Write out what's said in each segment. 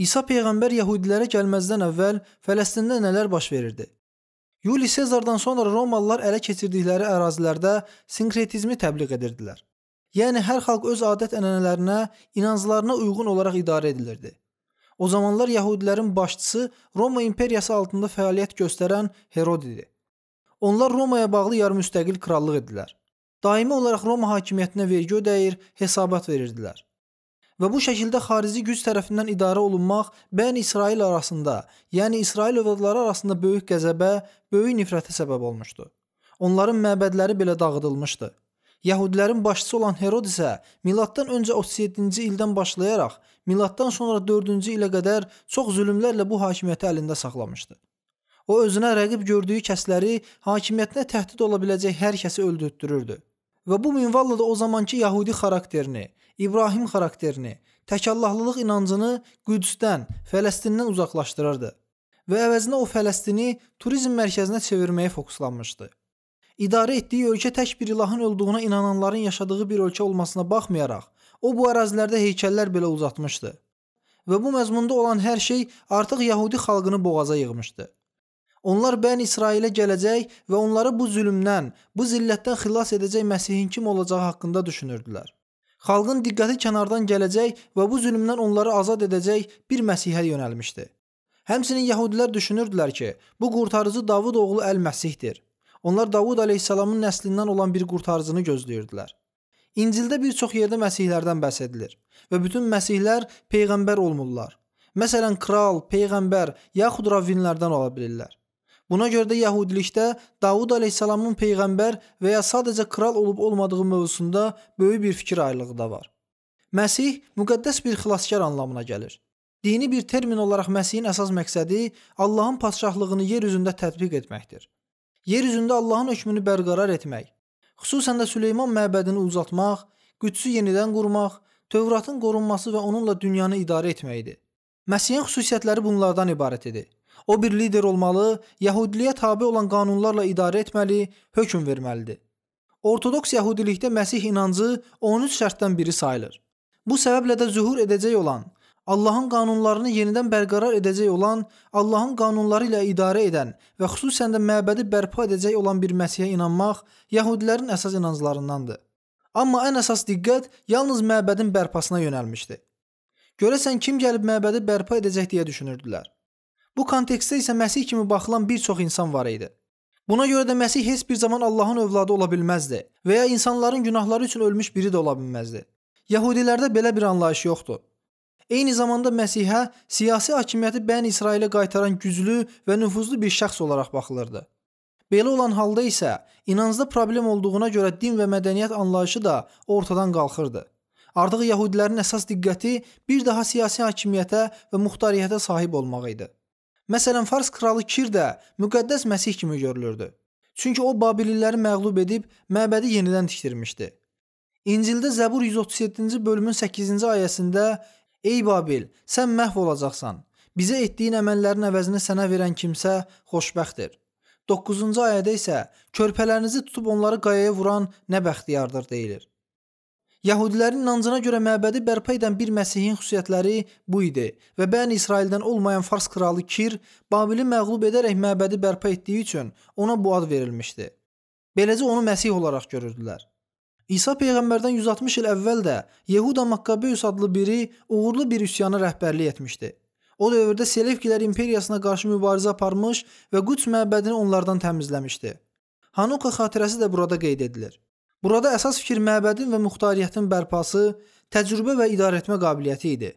İsa peyğəmbər yəhudilərə gəlməzdən əvvəl Fələstində nələr baş verirdi? Yuli Sezardan sonra Romalılar ələ keçirdikləri ərazilərdə sinkretizmi təbliğ edirdilər. Yəni hər xalq öz adət-ənənələrinə, inanclarına uyğun olaraq idarə edilirdi. O zamanlar yəhudilərin başçısı Roma imperiyası altında fəaliyyət göstərən Herod idi. Onlar Romaya bağlı yarımüstəqil krallıq idilər. Daimi olaraq Roma hakimiyyətinə vergi ödəyir, hesabat verirdilər və bu şəkildə xarici güc tərəfindən idarə olunmaq Bən İsrail arasında, yəni İsrail övladları arasında böyük qəzəbə, böyük nifrətə səbəb olmuşdu. Onların məbədləri belə dağıdılmışdı. Yahudilərin başçısı olan Herod isə miladdan öncə 37-ci ildən başlayaraq miladdan sonra 4-cü ilə qədər çox zülmlərlə bu hakimiyyəti əlində saxlamışdı. O özünə rəqib gördüyü kəsləri hakimiyyətinə təhdid ola biləcək hər kəsi öldürtdürürdü. Və bu minvalla da o zamanki yəhudi xarakterini, İbrahim xarakterini, təkallahlılıq inancını Qüdsdən, Fələstindən uzaqlaşdırırdı və əvəzinə o Fələstini turizm mərkəzinə çevirməyə fokuslanmışdı. İdarə etdiyi ölkə tək bir ilahın olduğuna inananların yaşadığı bir ölkə olmasına baxmayaraq, o bu ərazilərdə heykəllər belə uzatmışdı və bu məzmunda olan hər şey artıq Yahudi xalqını boğaza yığmışdı. Onlar Bəni İsrailə gələcək və onları bu zülmdən, bu zillətdən xilas edəcək Məsihin kim olacağı haqqında düşünürdülər. Xalqın diqqəti kənardan gələcək və bu zülmdən onları azad edəcək bir məsihə yönəlmişdi. Həmçinin yəhudilər düşünürdülər ki, bu qurtarıcı Davud oğlu Əl-Məsihdir. Onlar Davud əleyhissalamın nəslindən olan bir qurtarıcını gözləyirdilər. İncildə bir çox yerdə məsihlərdən bəhs edilir və bütün məsihlər peyğəmbər olmurlar. Məsələn, kral, peyğəmbər yaxud ravvinlərdən ola bilirlər. Buna görə də yəhudilikdə Davud əleyhissalamın peyğəmbər və ya sadəcə kral olub-olmadığı mövzusunda böyük bir fikir ayrılığı da var. Məsih müqəddəs bir xilaskar anlamına gəlir. Dini bir termin olaraq Məsihin əsas məqsədi Allahın padşahlığını yer üzündə tətbiq etməkdir. Yer üzündə Allahın hökmünü bərqərar etmək, xüsusən də Süleyman məbədini uzatmaq, Qüdsü yenidən qurmaq, Tövratın qorunması və onunla dünyanı idarə etməkdir. Məsihin xüsusiyyətləri bunlardan ibarət idi. O bir lider olmalı, Yahudiliyə tabe olan qanunlarla idarə etməli, hökm verməlidir. Ortodoks Yahudilikdə Məsih inancı 13 şərtdən biri sayılır. Bu səbəblə də zühur edəcək olan, Allahın qanunlarını yenidən bərqərar edəcək olan, Allahın qanunları ilə idarə edən və xüsusən də məbədi bərpa edəcək olan bir Məsihə inanmaq Yahudilərin əsas inanclarındandır. Amma ən əsas diqqət yalnız məbədin bərpasına yönəlmişdi. Görəsən kim gəlib məbədi bərpa edəcək deyə düşünürdülər. Bu kontekstdə isə Məsih kimi baxılan bir çox insan var idi. Buna görə də Məsih heç bir zaman Allahın övladı ola bilməzdi və ya insanların günahları üçün ölmüş biri də ola bilməzdi. Yahudilərdə belə bir anlayış yoxdur. Eyni zamanda Məsihə siyasi hakimiyyəti Bən İsrailə qaytaran güclü və nüfuzlu bir şəxs olaraq baxılırdı. Belə olan halda isə inancda problem olduğuna görə din və mədəniyyət anlayışı da ortadan qalxırdı. Artıq Yahudilərin əsas diqqəti bir daha siyasi hakimiyyətə və muxtariyyətə sahib olmaq idi. Məsələn, Fars kralı Kir də müqəddəs Məsih kimi görülürdü. Çünki o Babilliləri məğlub edib məbədi yenidən tikdirmişdi. İncildə Zəbur 137-ci bölümün 8-ci ayəsində "Ey Babil, sən məhv olacaqsan. Bizə etdiyin əməllərin əvəzini sənə verən kimsə xoşbəxtdir." 9-cu ayədə isə "Körpələrinizi tutub onları qayaya vuran nə bəxtiyardır" deyilir. Yahudilərin inancına görə məbədi bərpa edən bir məsihin xüsusiyyətləri bu idi və Bəni İsraildən olmayan Fars kralı Kir Babili məğlub edərək məbədi bərpa etdiyi üçün ona bu ad verilmişdi. Beləcə onu Məsih olaraq görürdülər. İsa peyğəmbərdən 160 il əvvəl də Yehuda Makkabeus adlı biri uğurlu bir üsyana rəhbərlik etmişdi. O dövrdə Selevkilər imperiyasına qarşı mübarizə aparmış və Quds məbədini onlardan təmizləmişdi. Hanuka xatirəsi də burada qeyd edilir. Burada əsas fikir məbədin və muxtariyyətin bərpası, təcrübə və idarəetmə qabiliyyəti idi.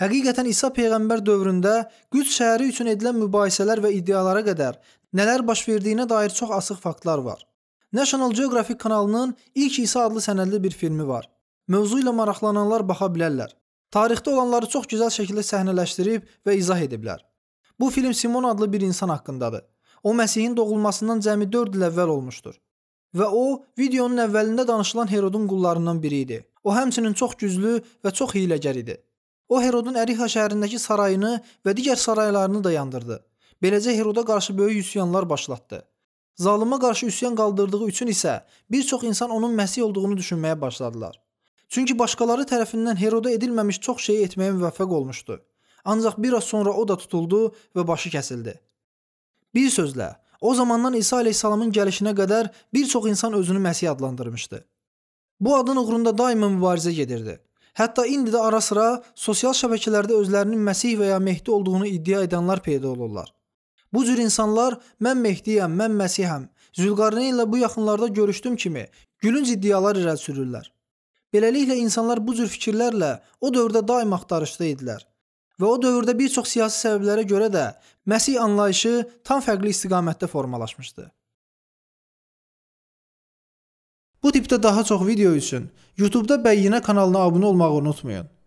Həqiqətən İsa peyğəmbər dövründə Qüds şəhəri üçün edilən mübahisələr və iddialara qədər nələr baş verdiyinə dair çox açıq faktlar var. National Geographic kanalının ilk İsa adlı sənədli bir filmi var. Mövzu ilə maraqlananlar baxa bilərlər. Tarixdə olanları çox gözəl şəkildə səhnələşdirib və izah ediblər. Bu film Simon adlı bir insan haqqındadır. O Məsihin doğulmasından cəmi 4 il əvvəl olmuşdur və o videonun əvvəlində danışılan Herodun qullarından biri idi. O həmçinin çox güclü və çox hiyləgər idi. O Herodun Əriha şəhərindəki sarayını və digər saraylarını da yandırdı. Beləcə Heroda qarşı böyük üsyanlar başlatdı. Zalıma qarşı üsyan qaldırdığı üçün isə bir çox insan onun Məsih olduğunu düşünməyə başladılar. Çünki başqaları tərəfindən Heroda edilməmiş çox şeyi etməyə müvəffəq olmuşdu. Ancaq bir az sonra o da tutuldu və başı kəsildi. Bir sözlə, O zamandan İsa əleyhissalamın gəlişinə qədər bir çox insan özünü Məsih adlandırmışdı. Bu adın uğrunda daima mübarizə gedirdi. Hətta indi də ara-sıra sosial şəbəkələrdə özlərinin Məsih və ya Mehdi olduğunu iddia edənlər peyda olurlar. Bu cür insanlar mən Mehdiyəm, mən Məsihəm, Zülqarneyn ilə bu yaxınlarda görüşdüm kimi gülünc iddialar irəli sürürlər. Beləliklə insanlar bu cür fikirlərlə o dövrdə daim axtarışda idilər və o dövrdə bir çox siyasi səbəblərə görə də Məsih anlayışı tam fərqli istiqamətdə formalaşmışdı. Bu tipdə daha çox video üçün YouTube-da Bəyyinə kanalına abunə olmağı unutmayın.